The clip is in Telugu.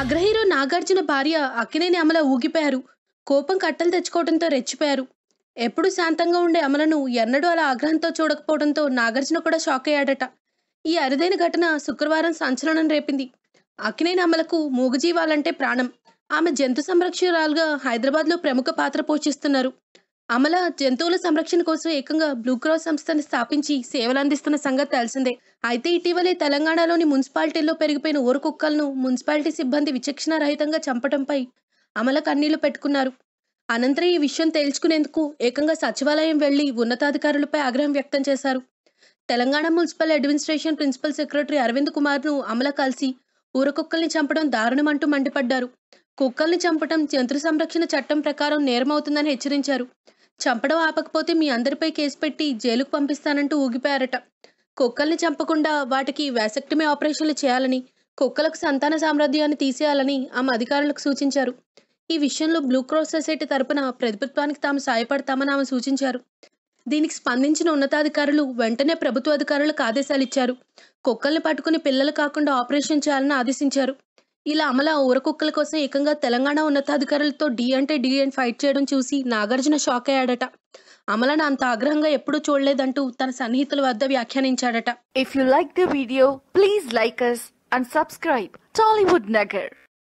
అగ్రహీరో నాగార్జున భార్య అక్కినేని అమల ఊగిపోయారు కోపం కట్టలు తెచ్చుకోవడంతో రెచ్చిపోయారు ఎప్పుడు శాంతంగా ఉండే అమలను ఎన్నడూ అలా ఆగ్రహంతో చూడకపోవడంతో నాగార్జున కూడా షాక్ అయ్యాడట ఈ అరుదైన ఘటన శుక్రవారం సంచలనం రేపింది అక్కినేని అమలకు మూగజీవాలంటే ప్రాణం ఆమె జంతు సంరక్షకురాలుగా హైదరాబాద్లో ప్రముఖ పాత్ర పోషిస్తున్నారు అమల జంతువుల సంరక్షణ కోసం ఏకంగా బ్లూ క్రాస్ సంస్థను స్థాపించి సేవలు అందిస్తున్న సంగతి తెలిసిందే అయితే ఇటీవలే తెలంగాణలోని మున్సిపాలిటీల్లో పెరిగిపోయిన కుక్కలను మున్సిపాలిటీ సిబ్బంది విచక్షణ రహితంగా చంపడంపై అమల కన్నీళ్లు పెట్టుకున్నారు అనంతరం ఈ విషయం తేల్చుకునేందుకు ఏకంగా సచివాలయం వెళ్లి ఉన్నతాధికారులపై ఆగ్రహం వ్యక్తం చేశారు Telangana municipal administration principal secretary Arvind కుమార్ను అమల కలిసి ఊరకుక్కల్ని చంపడం దారుణమంటూ మండిపడ్డారు కుక్కల్ని చంపడం జంతు సంరక్షణ చట్టం ప్రకారం నేరమవుతుందని హెచ్చరించారు చంపడం ఆపకపోతే మీ అందరిపై కేసు పెట్టి జైలుకు పంపిస్తానంటూ ఊగిపోయారట కుక్కల్ని చంపకుండా వాటికి వ్యాసక్టమీ ఆపరేషన్లు చేయాలని కుక్కలకు సంతాన సామ్రాజ్యాన్ని తీసేయాలని ఆమె అధికారులకు సూచించారు ఈ విషయంలో బ్లూ క్రాస్ సొసైటీ తరపున ప్రభుత్వానికి తాము సాయపడతామని ఆమె సూచించారు దీనికి స్పందించిన ఉన్నతాధికారులు వెంటనే ప్రభుత్వ అధికారులకు ఆదేశాలు ఇచ్చారు కుక్కల్ని పట్టుకుని పిల్లలు కాకుండా ఆపరేషన్ చేయాలని ఆదేశించారు ఇలా అమల ఊరకుక్కల కోసం ఏకంగా తెలంగాణ ఉన్నతాధికారులతో డి అంటే డి అని ఫైట్ చేయడం చూసి నాగార్జున షాక్ అయ్యాడట అమలను అంత ఆగ్రహంగా ఎప్పుడూ చూడలేదంటూ తన సన్నిహితుల వద్ద వ్యాఖ్యానించాడట if you like the video please like us and subscribe Tollywood Nagar